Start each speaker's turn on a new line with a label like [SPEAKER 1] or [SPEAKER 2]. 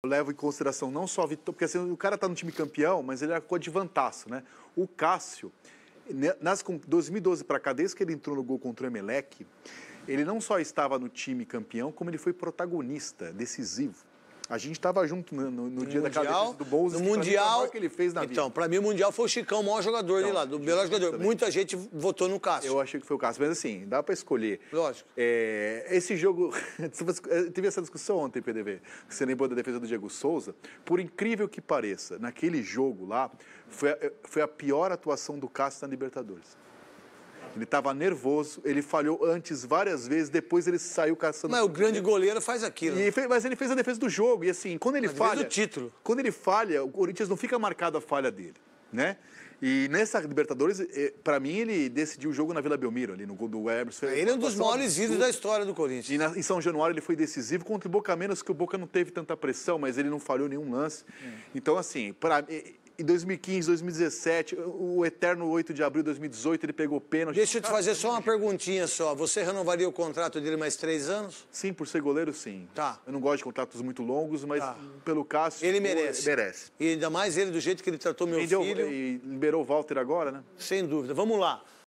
[SPEAKER 1] Eu levo em consideração não só a vitória, porque assim, o cara está no time campeão, mas ele é coadjuvantaço, né? O Cássio, né, nas 2012 para cá, desde que ele entrou no gol contra o Emelec, ele não só estava no time campeão, como ele foi protagonista, decisivo. A gente estava junto no, no, no dia mundial, da casa do Bolsa. No que Mundial. que ele fez na Então, para mim, o Mundial foi o Chicão, o maior jogador então, de lá, do melhor jogador. Também. Muita gente votou no Cássio. Eu achei que foi o Cássio, mas assim, dá para escolher. Lógico. É, esse jogo. Eh, teve essa discussão ontem, PDV. Você lembrou da defesa do Diego Souza? Por incrível que pareça, naquele jogo lá, foi, eh, foi a pior atuação do Cássio na Libertadores. Ele estava nervoso, ele falhou antes várias vezes, depois ele saiu caçando. Mas o grande goleiro faz aquilo. E, mas ele fez a defesa do jogo. E assim, quando ele mas falha. do título. Quando ele falha, o Corinthians não fica marcado a falha dele, né? E nessa Libertadores, eh, para mim, ele decidiu o jogo na Vila Belmiro, ali no gol do Weber. Ele é um dos maiores ídolos da história do Corinthians. E na, em São Januário ele foi decisivo contra o Boca, menos que o Boca não teve tanta pressão, mas ele não falhou nenhum lance. Hum. Então, assim, pra, eh, em 2015, 2017, o eterno 8 de abril de 2018, ele pegou pênalti. Deixa eu te fazer só uma perguntinha só. Você renovaria o contrato dele mais três anos? Sim, por ser goleiro, sim. Tá. Eu não gosto de contratos muito longos, mas tá. pelo caso... Ele merece. Merece. E ainda mais ele do jeito que ele tratou meu e filho. e liberou o Walter agora, né? Sem dúvida. Vamos lá.